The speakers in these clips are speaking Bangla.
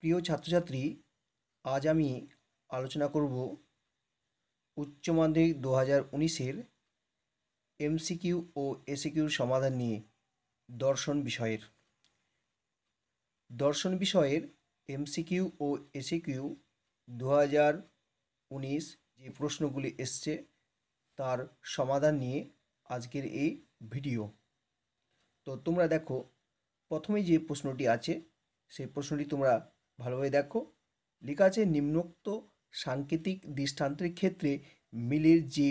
প্রিয় ছাত্রছাত্রী আজ আমি আলোচনা করব উচ্চ মাধ্যমিক দু হাজার উনিশের এমসিকিউ ও এসিকিউর সমাধান নিয়ে দর্শন বিষয়ের দর্শন বিষয়ের এমসিকিউ ও এসিকিউ দু হাজার উনিশ যে প্রশ্নগুলি এসছে তার সমাধান নিয়ে আজকের এই ভিডিও তো তোমরা দেখো প্রথমেই যে প্রশ্নটি আছে সেই প্রশ্নটি তোমরা ভালোভাবে দেখো লেখা আছে নিম্নোক্ত সাংকেতিক দৃষ্টান্তের ক্ষেত্রে মিলের যে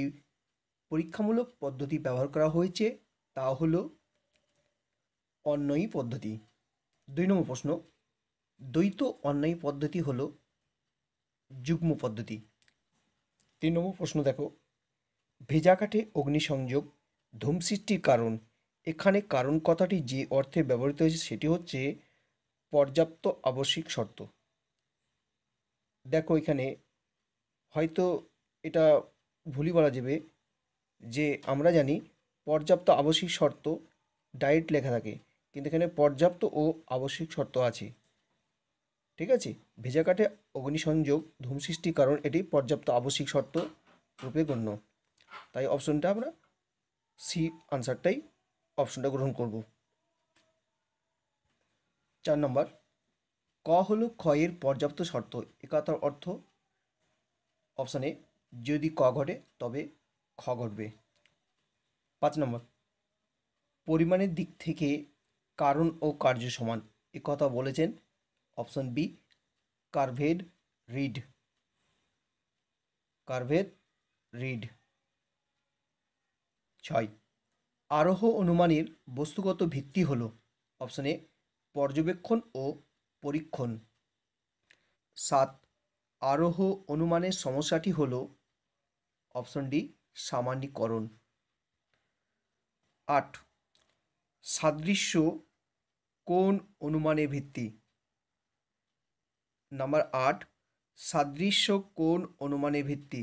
পরীক্ষামূলক পদ্ধতি ব্যবহার করা হয়েছে তা হল অন্যয়ী পদ্ধতি দুই নম্বর প্রশ্ন দ্বৈত অন্যায়ী পদ্ধতি হল যুগ্ম পদ্ধতি তিন নম্বর প্রশ্ন দেখো ভেজা কাঠে অগ্নিসংযোগ ধূম সৃষ্টির কারণ এখানে কারণ কথাটি যে অর্থে ব্যবহৃত হয়েছে সেটি হচ্ছে পর্যাপ্ত আবশ্যিক শর্ত দেখো এখানে হয়তো এটা ভুলি বলা যাবে যে আমরা জানি পর্যাপ্ত আবশ্যিক শর্ত ডায়েট লেখা থাকে কিন্তু এখানে পর্যাপ্ত ও আবশ্যিক শর্ত আছে ঠিক আছে ভেজা কাঠে অগ্নিসংযোগ ধূম সৃষ্টি কারণ এটি পর্যাপ্ত আবশ্যিক শর্ত রূপে গণ্য তাই অপশনটা আমরা সি আনসারটাই অপশনটা গ্রহণ করব চার নম্বর ক হল ক্ষয়ের পর্যাপ্ত শর্ত একাতার অর্থ অপশান এ যদি ক ঘটে তবে খ ঘটবে পাঁচ নম্বর পরিমাণের দিক থেকে কারণ ও কার্য সমান কথা বলেছেন অপশন বি কার্ভেড রিড কার্ভেড রিড ছয় আরোহ অনুমানের বস্তুগত ভিত্তি হল অপশন এ পর্যবেক্ষণ ও পরীক্ষণ সাত আরোহ অনুমানের সমস্যাটি হল অপশন ডি সামান্যীকরণ আট সাদৃশ্য কোন অনুমানের ভিত্তি নাম্বার আট সাদৃশ্য কোন অনুমানের ভিত্তি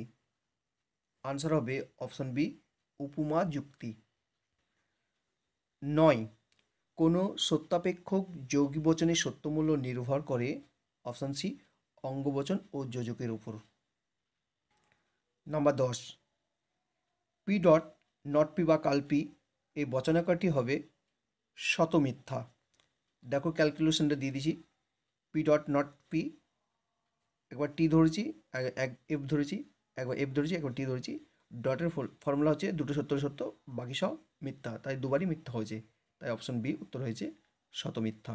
আনসার হবে অপশন বি উপমা যুক্তি নয় কোনো সত্যাপেক্ষক যৌগিক বচনের সত্যমূল্য নির্ভর করে অপশান সি অঙ্গবচন ও যোজকের উপর নম্বর দশ পি ডট নট পি বা কালপি এই বচনাকারটি হবে শতমিথ্যা দেখো ক্যালকুলেশনটা দিয়ে দিছি পি ডট নট পি একবার টি ধরেছি এক এফ ধরেছি একবার এফ ধরেছি একবার টি ধরেছি ডটের ফর্মুলা হচ্ছে দুটো সত্য সত্য বাকি সব মিথ্যা তাই দুবারই মিথ্যা হয়েছে তাই অপশন বি উত্তর হয়েছে শতমিথ্যা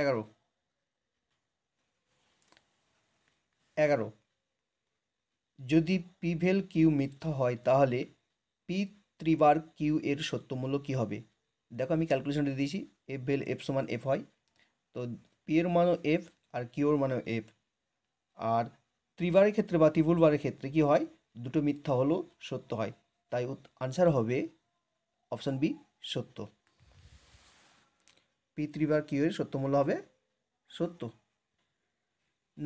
এগারো এগারো যদি পি ভেল কিউ মিথ্যা হয় তাহলে পি ত্রিবার কিউ এর সত্যমূল্য কী হবে দেখো আমি ক্যালকুলেশনটি দিয়েছি এফ ভেল এফ সমান এফ হয় তো পি এর মানও এফ আর কিউর মানও এফ আর ত্রিবারের ক্ষেত্রে বা ত্রিভুলবারের ক্ষেত্রে কি হয় দুটো মিথ্যা হলো সত্য হয় তাই আনসার হবে অপশান বি সত্য পি ত্রিবার কিউ এর সত্যমূল্য হবে সত্য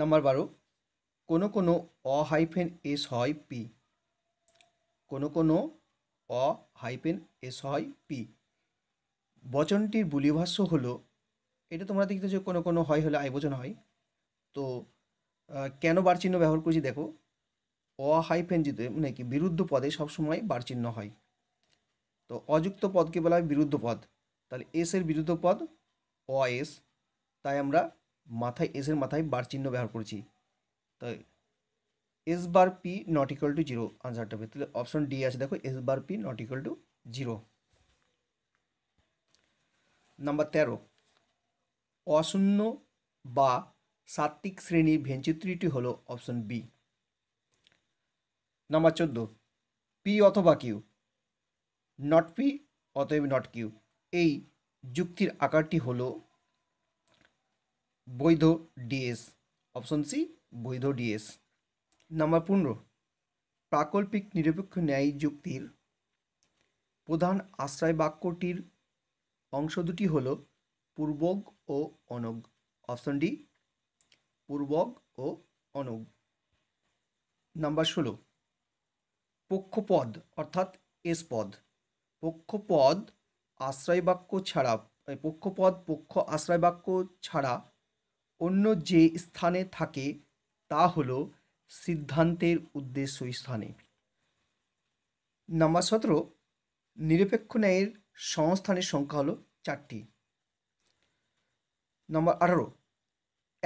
নাম্বার বারো কোনো কোনো অ হাইফেন এস হয় পি কোনো কোনো অ হাইফেন এস হয় পি বচনটির বুলিভাষ্য হলো এটা তোমরা দেখতেছো কোনো কোনো হয় হলে আইবচন হয় তো কেন বার চিহ্ন ব্যবহার করছি দেখো অ হাইফেনজিতে মানে কি বিরুদ্ধ পদে সবসময় বার চিহ্ন হয় তো অযুক্ত পদকে বলা হয় বিরুদ্ধ পদ তাহলে এস এর বিরুদ্ধ পদ অ এস তাই আমরা মাথায় এস এর মাথায় বার চিহ্ন ব্যবহার করেছি তাই S bar P not equal to zero আনসারটা হবে তাহলে অপশন ডি আছে দেখো S bar P not equal to zero number তেরো অশূন্য বা সাত্ত্বিক শ্রেণীর ভেঞ্চিত্রিটি হলো অপশন বি নাম্বার চোদ্দ পি অথবা কিউ নট পি অতএব নট কিউ এই যুক্তির আকারটি হল বৈধ ডিএস অপশন সি বৈধ ডিএস নাম্বার পনেরো প্রাকল্পিক নিরপেক্ষ ন্যায় যুক্তির প্রধান আশ্রয় বাক্যটির অংশ দুটি হল পূর্বক ও অনগ অপশন ডি পূর্বক ও অনগ নাম্বার ষোলো পক্ষপদ অর্থাৎ এস পদ পক্ষপদ আশ্রয় বাক্য ছাড়া পক্ষপদ পক্ষ আশ্রয় বাক্য ছাড়া অন্য যে স্থানে থাকে তা হল সিদ্ধান্তের উদ্দেশ্য স্থানে নাম্বার সতেরো নিরপেক্ষ ন্যায়ের সংস্থানের সংখ্যা হলো চারটি নম্বর আঠারো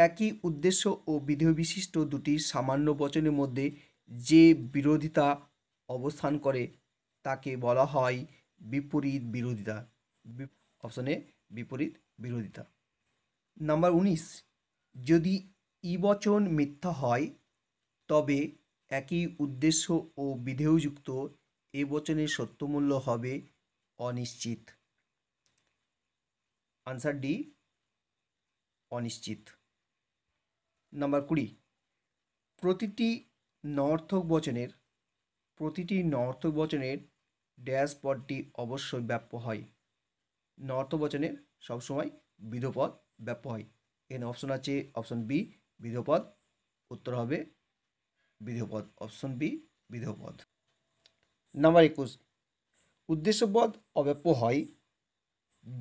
একই উদ্দেশ্য ও বিশিষ্ট দুটি সামান্য বচনের মধ্যে যে বিরোধিতা অবস্থান করে তাকে বলা হয় বিপরীত বিরোধিতা অপশনে বিপরীত বিরোধিতা নাম্বার উনিশ যদি ইবচন মিথ্যা হয় তবে একই উদ্দেশ্য ও বিধেয়যুক্ত এ বচনের সত্যমূল্য হবে অনিশ্চিত আনসার ডি অনিশ্চিত নাম্বার কুড়ি প্রতিটি নর্থক বচনের প্রতিটি নর্থবচনের ড্যাশ পদটি অবশ্যই ব্যাপ্য হয় নর্থবচনের সবসময় বিধপদ ব্যাপ্য হয় এখানে অপশন আছে অপশন বি বিধপদ উত্তর হবে বিধপদ অপশন বি বিধপদ নাম্বার একুশ উদ্দেশ্যপদ অব্যাপ্য হয়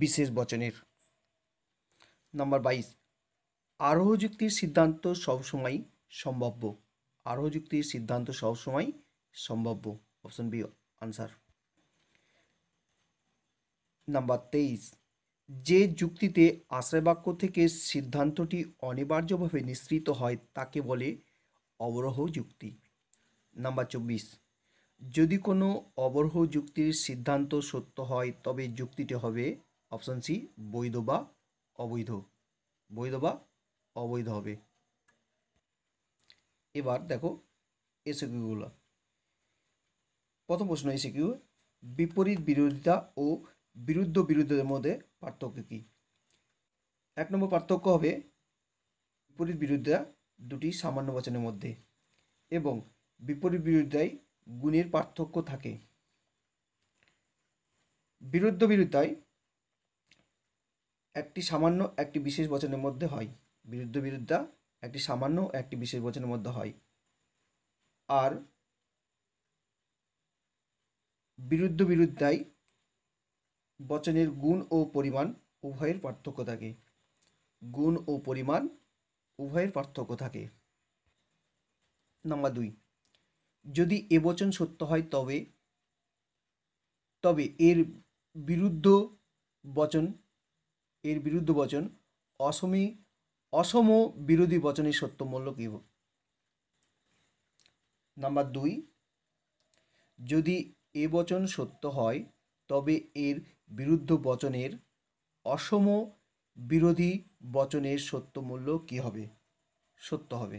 বিশেষ বচনের নাম্বার বাইশ আরোহ যুক্তির সিদ্ধান্ত সবসময় সম্ভাব্য আরোহ যুক্তির সিদ্ধান্ত সবসময় সম্ভাব্য অপশন বি আনসার নাম্বার তেইশ যে যুক্তিতে আশ্রয়বাক্য থেকে সিদ্ধান্তটি অনিবার্যভাবে নিঃসৃত হয় তাকে বলে অবরোহ যুক্তি নাম্বার চব্বিশ যদি কোনো অবরোহ যুক্তির সিদ্ধান্ত সত্য হয় তবে যুক্তিটি হবে অপশন সি বৈধ বা অবৈধ বৈধ বা অবৈধ হবে এবার দেখো এসকিগুলো প্রথম প্রশ্ন এসে কিউ বিপরীত বিরোধিতা ও বিরুদ্ধ বিরুদ্ধের মধ্যে পার্থক্য কী এক নম্বর পার্থক্য হবে বিপরীত বিরোধিতা দুটি সামান্য বচনের মধ্যে এবং বিপরীত বিরোধিতায় গুণের পার্থক্য থাকে বিরুদ্ধ বিরোধিতায় একটি সামান্য একটি বিশেষ বচনের মধ্যে হয় বিরুদ্ধ বিরুদ্ধা একটি সামান্য একটি বিশেষ বচনের মধ্যে হয় আর বিরুদ্ধ বিরুদ্ধায় বচনের গুণ ও পরিমাণ উভয়ের পার্থক্য থাকে গুণ ও পরিমাণ উভয়ের পার্থক্য থাকে নাম্বার দুই যদি এ বচন সত্য হয় তবে তবে এর বিরুদ্ধ বচন এর বিরুদ্ধ বচন অসমী অসম বিরোধী বচনের সত্য মূল্য কী নাম্বার দুই যদি এ বচন সত্য হয় তবে এর বিরুদ্ধ বচনের অসম বিরোধী বচনের সত্য মূল্য কী হবে সত্য হবে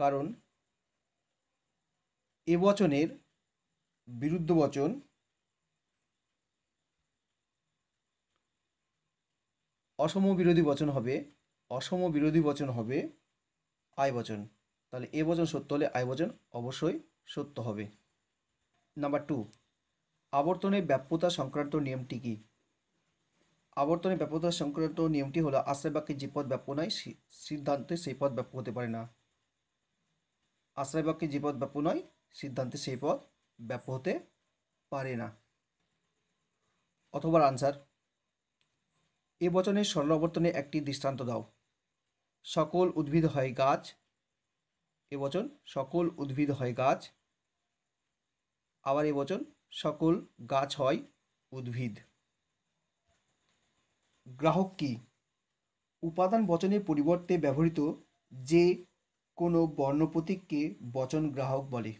কারণ এ বচনের বিরুদ্ধ বচন অসম বিরোধী বচন হবে অসম বিরোধী বচন হবে আয় বচন তাহলে এ বচন সত্য হলে আয় বচন অবশ্যই সত্য হবে নাম্বার টু আবর্তনে ব্যাপ্যতা সংক্রান্ত নিয়মটি কী আবর্তনে ব্যাপ্যতা সংক্রান্ত নিয়মটি হলো আশ্রয় বাক্যে যে পদ ব্যাপ্য নয় সিদ্ধান্তে সেই পদ ব্যাপ্য হতে পারে না আশ্রয় বাক্যে যে পদ ব্যাপ্য নয় সিদ্ধান্তে সেই পদ ব্যাপ্য হতে পারে না অথবা আনসার এ বচনের সরল আবর্তনে একটি দৃষ্টান্ত দাও সকল উদ্ভিদ হয় গাছ এ বচন সকল উদ্ভিদ হয় গাছ আবার এই বচন সকল গাছ হয় উদ্ভিদ গ্রাহক কি উপাদান বচনের পরিবর্তে ব্যবহৃত যে কোনো বর্ণপ্রতীককে বচন গ্রাহক বলে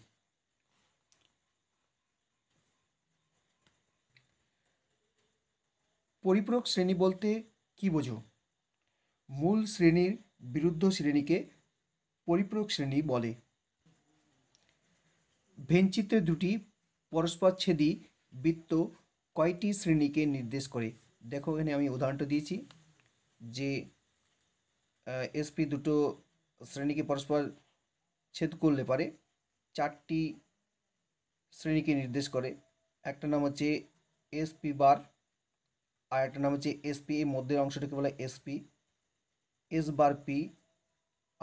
পরিপূরক শ্রেণী বলতে কি বোঝো মূল শ্রেণীর বিরুদ্ধ শ্রেণীকে পরিপূরক শ্রেণী বলে ভেনচিত্রে দুটি ছেদি বৃত্ত কয়টি শ্রেণীকে নির্দেশ করে দেখো এখানে আমি উদাহরণটা দিয়েছি যে এসপি দুটো শ্রেণীকে পরস্পর ছেদ করলে পারে চারটি শ্রেণীকে নির্দেশ করে একটা নাম হচ্ছে এসপি বার আর একটা নাম হচ্ছে এসপি এর মধ্যের অংশটাকে বলা এসপি এস বার পি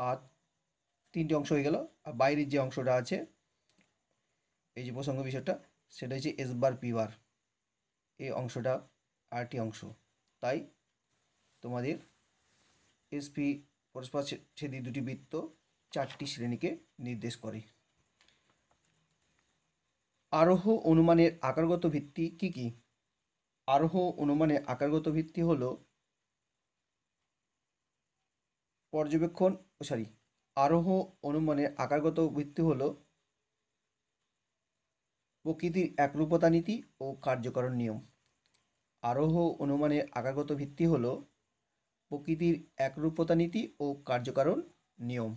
আর তিনটি অংশ হয়ে গেল আর বাইরের যে অংশটা আছে এই যে প্রসঙ্গ বিষয়টা সেটা হচ্ছে এস বার পি বার এই অংশটা আরটি অংশ তাই তোমাদের এসপি পরস্পর ছেদি দুটি বৃত্ত চারটি শ্রেণীকে নির্দেশ করে আরোহ অনুমানের আকারগত ভিত্তি কি কি আরোহ অনুমানের আকারগত ভিত্তি হল পর্যবেক্ষণ সরি আরোহ অনুমানের আকারগত ভিত্তি হলো প্রকৃতির একরূপতা নীতি ও কার্যকরণ নিয়ম আরোহ অনুমানের আগাগত ভিত্তি হল প্রকৃতির একরূপতা নীতি ও কার্যকারণ নিয়ম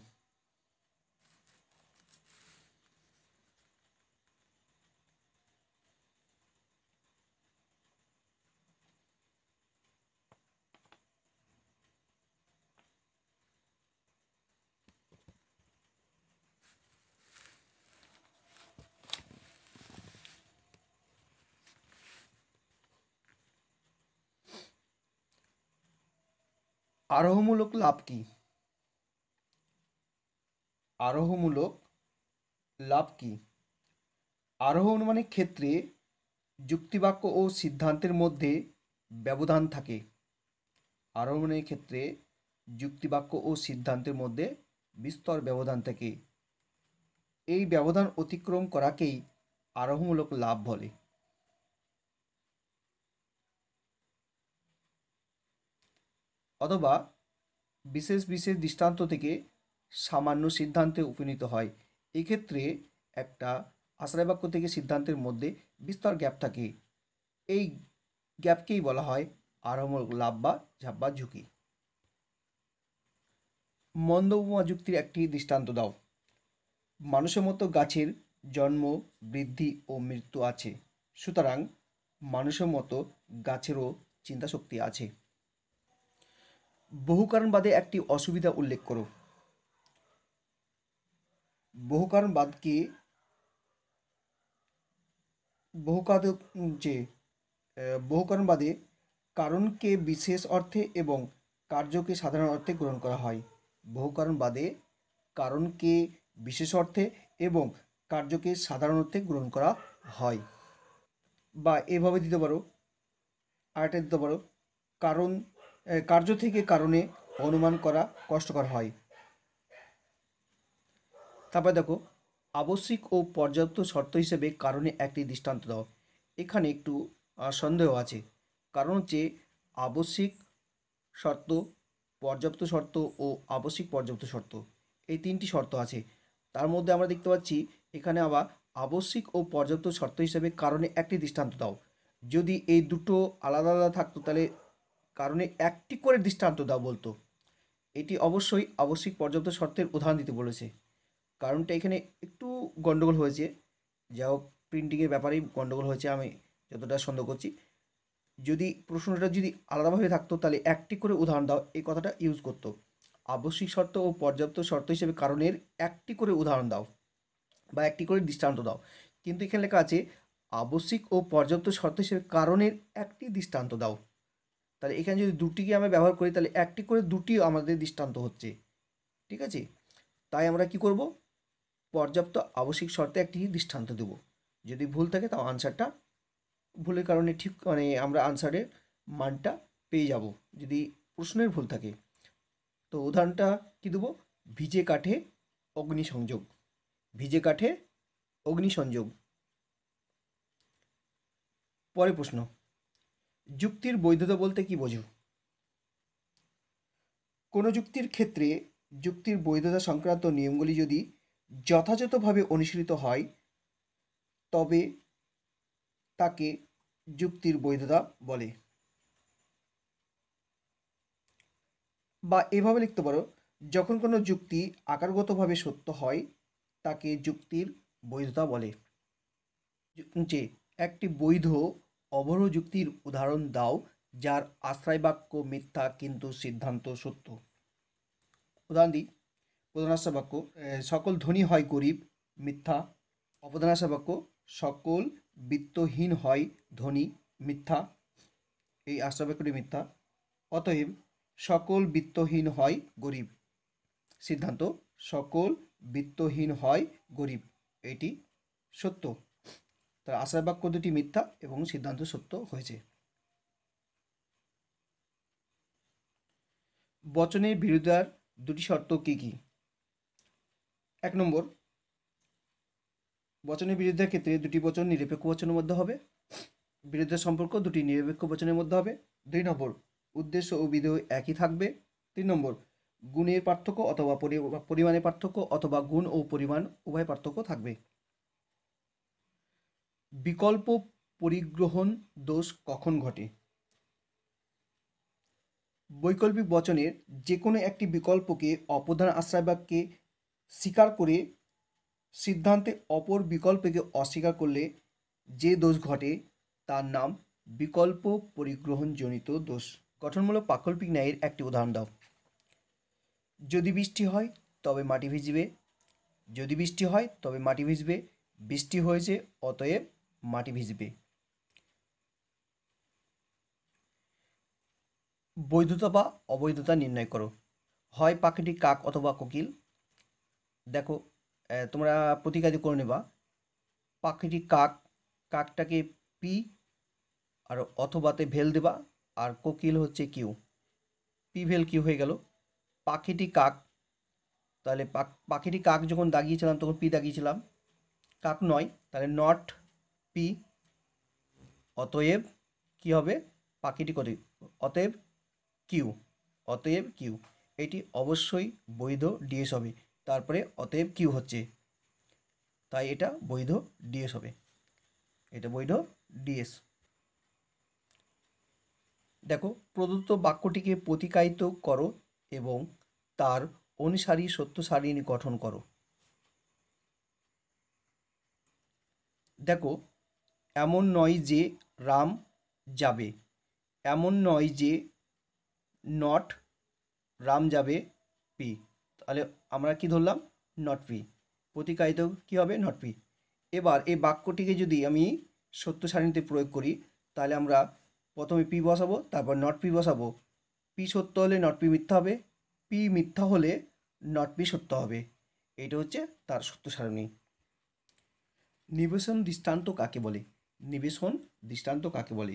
আরোহমূলক লাভ কি আরোহমূলক লাভ কি আরোহ অনুমানের ক্ষেত্রে যুক্তিবাক্য ও সিদ্ধান্তের মধ্যে ব্যবধান থাকে আরোহণের ক্ষেত্রে যুক্তিবাক্য ও সিদ্ধান্তের মধ্যে বিস্তর ব্যবধান থাকে এই ব্যবধান অতিক্রম করাকেই আরোহমূলক লাভ বলে অথবা বিশেষ বিশেষ দৃষ্টান্ত থেকে সামান্য সিদ্ধান্তে উপনীত হয় এক্ষেত্রে একটা আশ্রয় বাক্য থেকে সিদ্ধান্তের মধ্যে বিস্তর গ্যাপ থাকে এই গ্যাপকেই বলা হয় আরম্ভ লাভ বা ঝাপ্পা ঝুঁকি মন্দ উপমা যুক্তির একটি দৃষ্টান্ত দাও মানুষের মতো গাছের জন্ম বৃদ্ধি ও মৃত্যু আছে সুতরাং মানুষের মতো গাছেরও চিন্তাশক্তি আছে বহু একটি অসুবিধা উল্লেখ করো বহু কারণ বহু যে বহু কারণকে বিশেষ অর্থে এবং কার্যকে সাধারণ অর্থে গ্রহণ করা হয় বহু কারণকে বিশেষ অর্থে এবং কার্যকে সাধারণ অর্থে গ্রহণ করা হয় বা এভাবে দিতে পারো আরেকটা দিতে পারো কারণ কার্য থেকে কারণে অনুমান করা কষ্টকর হয় তারপরে দেখো আবশ্যিক ও পর্যাপ্ত শর্ত হিসেবে কারণে একটি দৃষ্টান্ত দাও এখানে একটু সন্দেহ আছে কারণ হচ্ছে আবশ্যিক শর্ত পর্যাপ্ত শর্ত ও আবশ্যিক পর্যাপ্ত শর্ত এই তিনটি শর্ত আছে তার মধ্যে আমরা দেখতে পাচ্ছি এখানে আবার আবশ্যিক ও পর্যাপ্ত শর্ত হিসেবে কারণে একটি দৃষ্টান্ত দাও যদি এই দুটো আলাদা আলাদা থাকতো তাহলে কারণে একটি করে দৃষ্টান্ত দাও বলতো এটি অবশ্যই আবশ্যিক পর্যাপ্ত শর্তের উদাহরণ দিতে বলেছে কারণটা এখানে একটু গণ্ডগোল হয়েছে যা হোক প্রিন্টিংয়ের ব্যাপারেই গণ্ডগোল হয়েছে আমি যতটা সন্দেহ করছি যদি প্রশ্নটা যদি আলাদাভাবে থাকতো তাহলে একটি করে উদাহরণ দাও এই কথাটা ইউজ করতো আবশ্যিক শর্ত ও পর্যাপ্ত শর্ত হিসেবে কারণের একটি করে উদাহরণ দাও বা একটি করে দৃষ্টান্ত দাও কিন্তু এখানে লেখা আছে আবশ্যিক ও পর্যাপ্ত শর্ত হিসেবে কারণের একটি দৃষ্টান্ত দাও তাহলে এখানে যদি দুটিকে আমরা ব্যবহার করি তাহলে একটি করে দুটি আমাদের দৃষ্টান্ত হচ্ছে ঠিক আছে তাই আমরা কি করব পর্যাপ্ত আবশ্যিক শর্তে একটি দৃষ্টান্ত দেব যদি ভুল থাকে তাও আনসারটা ভুলের কারণে ঠিক মানে আমরা আনসারের মানটা পেয়ে যাব যদি প্রশ্নের ভুল থাকে তো উদাহরণটা কি দেবো ভিজে কাঠে অগ্নিসংযোগ ভিজে কাঠে অগ্নিসংযোগ পরে প্রশ্ন যুক্তির বৈধতা বলতে কি বোঝো কোনো যুক্তির ক্ষেত্রে যুক্তির বৈধতা সংক্রান্ত নিয়মগুলি যদি যথাযথভাবে অনুশীলিত হয় তবে তাকে যুক্তির বৈধতা বলে বা এভাবে লিখতে পারো যখন কোনো যুক্তি আকারগতভাবে সত্য হয় তাকে যুক্তির বৈধতা বলে যে একটি বৈধ অবরযুক্তির উদাহরণ দাও যার আশ্রয়বাক্য মিথ্যা কিন্তু সিদ্ধান্ত সত্য উদাহরণ দিই প্রধানাশ্রয় বাক্য সকল ধনী হয় গরিব মিথ্যা অবদানাশ্রয় বাক্য সকল বিত্তহীন হয় ধনী মিথ্যা এই আশ্রয় বাক্যটি মিথ্যা অতএব সকল বিত্তহীন হয় গরিব সিদ্ধান্ত সকল বিত্তহীন হয় গরিব এটি সত্য তার আশার বাক্য দুটি মিথ্যা এবং সিদ্ধান্ত সত্য হয়েছে বচনের বিরোধার দুটি শর্ত কী কী এক নম্বর বচনের বিরুদ্ধের ক্ষেত্রে দুটি বচন নিরপেক্ষ বচনের মধ্যে হবে বিরুদ্ধের সম্পর্ক দুটি নিরপেক্ষ বচনের মধ্যে হবে দুই নম্বর উদ্দেশ্য ও বিধেয় একই থাকবে তিন নম্বর গুণের পার্থক্য অথবা পরিমাণের পার্থক্য অথবা গুণ ও পরিমাণ উভয় পার্থক্য থাকবে বিকল্প পরিগ্রহণ দোষ কখন ঘটে বৈকল্পিক বচনের যে কোনো একটি বিকল্পকে অপধান আশ্রয় বাক্যে স্বীকার করে সিদ্ধান্তে অপর বিকল্পকে অস্বীকার করলে যে দোষ ঘটে তার নাম বিকল্প পরিগ্রহণজনিত দোষ গঠনমূলক পাকল্পিক ন্যায়ের একটি উদাহরণ দাও যদি বৃষ্টি হয় তবে মাটি ভিজবে যদি বৃষ্টি হয় তবে মাটি ভিজবে বৃষ্টি হয়েছে অতএব মাটি ভিজবে বৈধতা বা অবৈধতা নির্ণয় করো হয় পাখিটি কাক অথবা কোকিল দেখো তোমরা প্রতিকাদি করে নেবা পাখিটি কাক কাকটাকে পি আর অথবাতে ভেল দেবা আর কোকিল হচ্ছে কিউ পি ভেল কিউ হয়ে গেল পাখিটি কাক তাহলে পাখিটি কাক যখন দাগিয়েছিলাম তখন পি দাগিয়েছিলাম কাক নয় তাহলে নট পি অতএব কি হবে পাখিটি কত অতএব কিউ অতএব কিউ এটি অবশ্যই বৈধ ডিএস হবে তারপরে অতএব কিউ হচ্ছে তাই এটা বৈধ ডিএস হবে এটা বৈধ ডিএস দেখো প্রদত্ত বাক্যটিকে প্রতিকায়িত করো এবং তার অনুসারী সত্য সারিণী গঠন করো দেখো এমন নয় যে রাম যাবে এমন নয় যে নট রাম যাবে পি তাহলে আমরা কি ধরলাম নট পি প্রতিকায়িত কী হবে নট পি এবার এই বাক্যটিকে যদি আমি সত্য সারণীতে প্রয়োগ করি তাহলে আমরা প্রথমে পি বসাবো তারপর নট পি বসাবো পি সত্য হলে নট পি মিথ্যা হবে পি মিথ্যা হলে নট পি সত্য হবে এটা হচ্ছে তার সত্য সারণী নিবেশন দৃষ্টান্ত কাকে বলে নিবেশন দৃষ্টান্ত কাকে বলে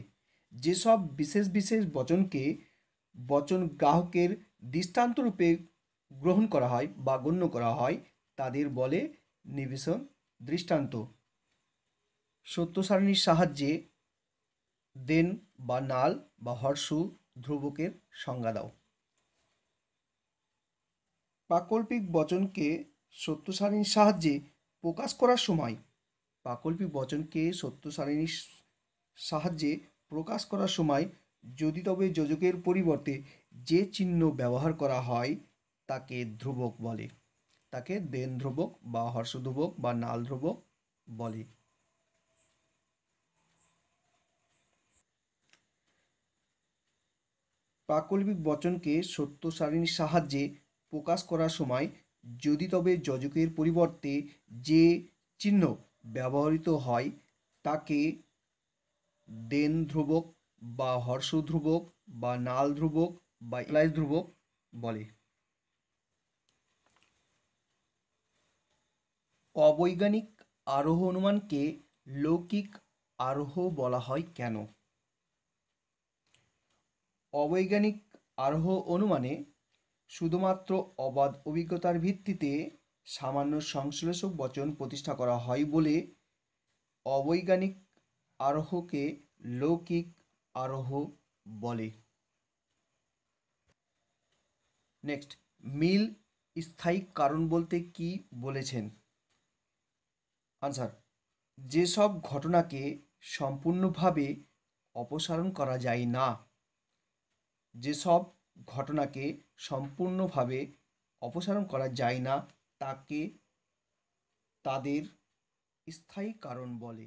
যেসব বিশেষ বিশেষ বচনকে বচন গ্রাহকের দৃষ্টান্তরূপে গ্রহণ করা হয় বা গণ্য করা হয় তাদের বলে নিবেশন দৃষ্টান্ত সত্য সারণীর সাহায্যে দেন বা নাল বা হর্ষু ধ্রুবকের সংজ্ঞা দাও প্রাকল্পিক বচনকে সত্যসারণীর সাহায্যে প্রকাশ করার সময় পাকল্পিক বচনকে সত্য সারিণীর সাহায্যে প্রকাশ করার সময় যদি তবে যোজকের পরিবর্তে যে চিহ্ন ব্যবহার করা হয় তাকে ধ্রুবক বলে তাকে দেন ধ্রুবক বা হর্ষধ্রুবক বা নাল ধ্রুবক বলে প্রাকল্পিক বচনকে সত্য সারিণীর সাহায্যে প্রকাশ করার সময় যদি তবে যজকের পরিবর্তে যে চিহ্ন ব্যবহৃত হয় তাকে দেন ধ্রুবক বা হর্ষ ধ্রুবক বা নাল ধ্রুবক বা ইলাইস ধ্রুবক বলে অবৈজ্ঞানিক আরোহ অনুমানকে লৌকিক আরোহ বলা হয় কেন অবৈজ্ঞানিক আরোহ অনুমানে শুধুমাত্র অবাধ অভিজ্ঞতার ভিত্তিতে সামান্য সংশ্লেষক বচন প্রতিষ্ঠা করা হয় বলে অবৈজ্ঞানিক আরোহকে লৌকিক আরোহ বলে নেক্সট মিল স্থায়ী কারণ বলতে কি বলেছেন আনসার যেসব ঘটনাকে সম্পূর্ণভাবে অপসারণ করা যায় না যেসব ঘটনাকে সম্পূর্ণভাবে অপসারণ করা যায় না তাকে তাদের স্থায়ী কারণ বলে